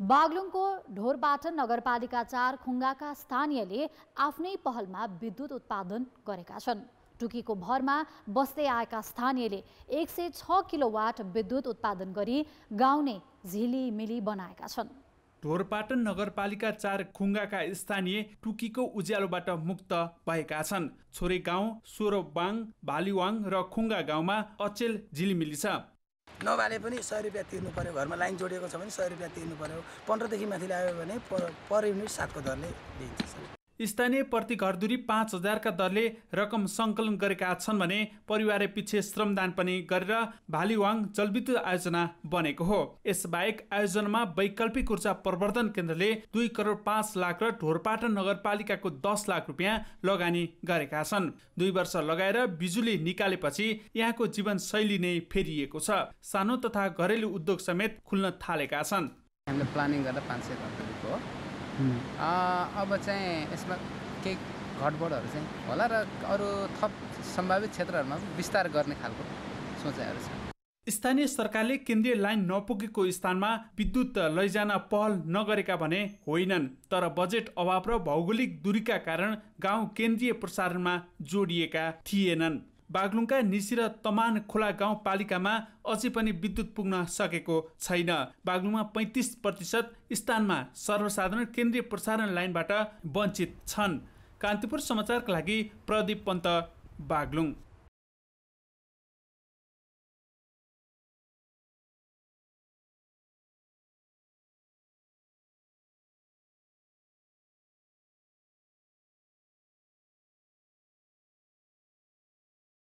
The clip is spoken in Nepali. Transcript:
बागलुङको ढोरपाटन नगरपालिका चार खुङ्गाका स्थानीयले आफ्नै पहलमा विद्युत उत्पादन गरेका छन् टुकीको भरमा बस्दै आएका स्थानीयले एक सय छ किलोवाट विद्युत उत्पादन गरी गाउँ नै झिलिमिली बनाएका छन् ढोरपाटन नगरपालिका चार खुङ्गाका स्थानीय टुकीको उज्यालोबाट मुक्त भएका छन् छोरे गाउँ सोरोबाङ भालिवाङ र खुङ्गा गाउँमा अचेल झिलिमिली छ नभाले पनि सय रुपियाँ तिर्नु पऱ्यो घरमा लाइन जोडिएको छ भने सय रुपियाँ तिर्नु पऱ्यो पन्ध्रदेखि माथि ल्यायो भने पर पर युनिट सातको दरले दिइन्छ स्थानीय प्रति घरधुरी पाँच हजारका दरले रकम सङ्कलन गरेका छन् भने परिवार पछि श्रमदान पनि गरेर भालिवाङ जलविद्युत आयोजना बनेको हो यस यसबाहेक आयोजनामा वैकल्पिक ऊर्जा प्रवर्धन केन्द्रले दुई करोड पाँच लाख र ढोरपाटन नगरपालिकाको दस लाख रुपियाँ लगानी गरेका छन् दुई वर्ष लगाएर बिजुली निकालेपछि यहाँको जीवनशैली नै फेरिएको छ सानो तथा घरेलु उद्योग समेत खुल्न थालेका छन् हामीले प्लानिङ गरेर पाँच सय अब चाहिँ यसमा केही घटबडहरू चाहिँ होला र अरू थप सम्भावित क्षेत्रहरूमा विस्तार गर्ने खालको सोचाइहरू छ स्थानीय सरकारले केन्द्रीय लाइन नपुगेको स्थानमा विद्युत लैजान पहल नगरेका भने होइनन् तर बजेट अभाव र भौगोलिक दूरीका कारण गाउँ केन्द्रीय प्रसारणमा जोडिएका थिएनन् बागलुङका निसिर तमान खोला गाउँपालिकामा अझै पनि विद्युत पुग्न सकेको छैन बागलुङमा पैँतिस प्रतिशत स्थानमा सर्वसाधारण केन्द्रीय प्रसारण लाइनबाट वञ्चित छन् कान्तिपुर समाचारका लागि प्रदीप पन्त बागलुङ